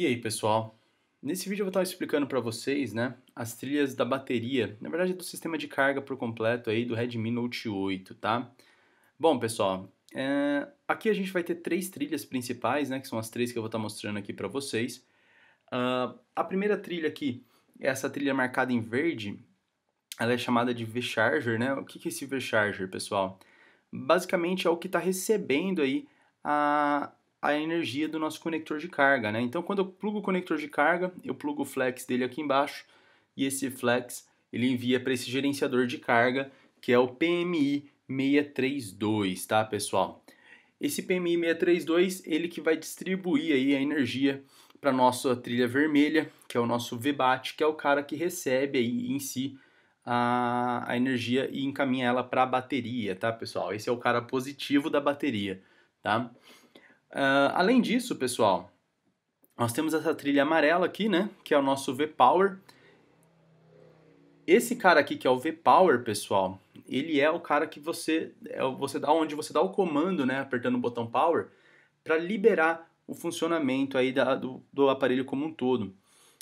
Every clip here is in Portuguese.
E aí, pessoal? Nesse vídeo eu vou estar explicando para vocês, né, as trilhas da bateria, na verdade do sistema de carga por completo aí do Redmi Note 8, tá? Bom, pessoal, é... aqui a gente vai ter três trilhas principais, né, que são as três que eu vou estar mostrando aqui para vocês. Uh, a primeira trilha aqui, é essa trilha marcada em verde, ela é chamada de V-Charger, né? O que é esse V-Charger, pessoal? Basicamente é o que está recebendo aí a, a energia do nosso conector de carga. Né? Então, quando eu plugo o conector de carga, eu plugo o flex dele aqui embaixo e esse flex ele envia para esse gerenciador de carga que é o PMI 632, tá pessoal? Esse PMI 632 ele que vai distribuir aí a energia para nossa trilha vermelha, que é o nosso VBAT, que é o cara que recebe aí em si a, a energia e encaminha ela para a bateria, tá pessoal? Esse é o cara positivo da bateria, tá? Uh, além disso, pessoal, nós temos essa trilha amarela aqui, né? Que é o nosso V-Power. Esse cara aqui que é o V-Power, pessoal, ele é o cara que você, é você dá onde você dá o comando, né? Apertando o botão Power para liberar o funcionamento aí da, do, do aparelho como um todo.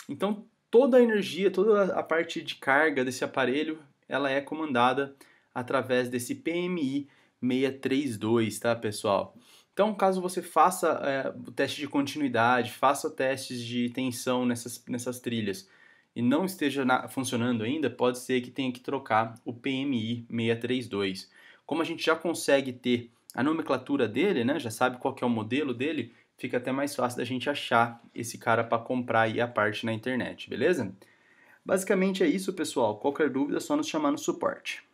Então, toda a energia, toda a parte de carga desse aparelho, ela é comandada através desse PMI 632, tá, pessoal? Então, caso você faça é, o teste de continuidade, faça testes de tensão nessas, nessas trilhas e não esteja na, funcionando ainda, pode ser que tenha que trocar o PMI 632. Como a gente já consegue ter a nomenclatura dele, né, já sabe qual é o modelo dele, fica até mais fácil da gente achar esse cara para comprar aí a parte na internet, beleza? Basicamente é isso, pessoal. Qualquer dúvida é só nos chamar no suporte.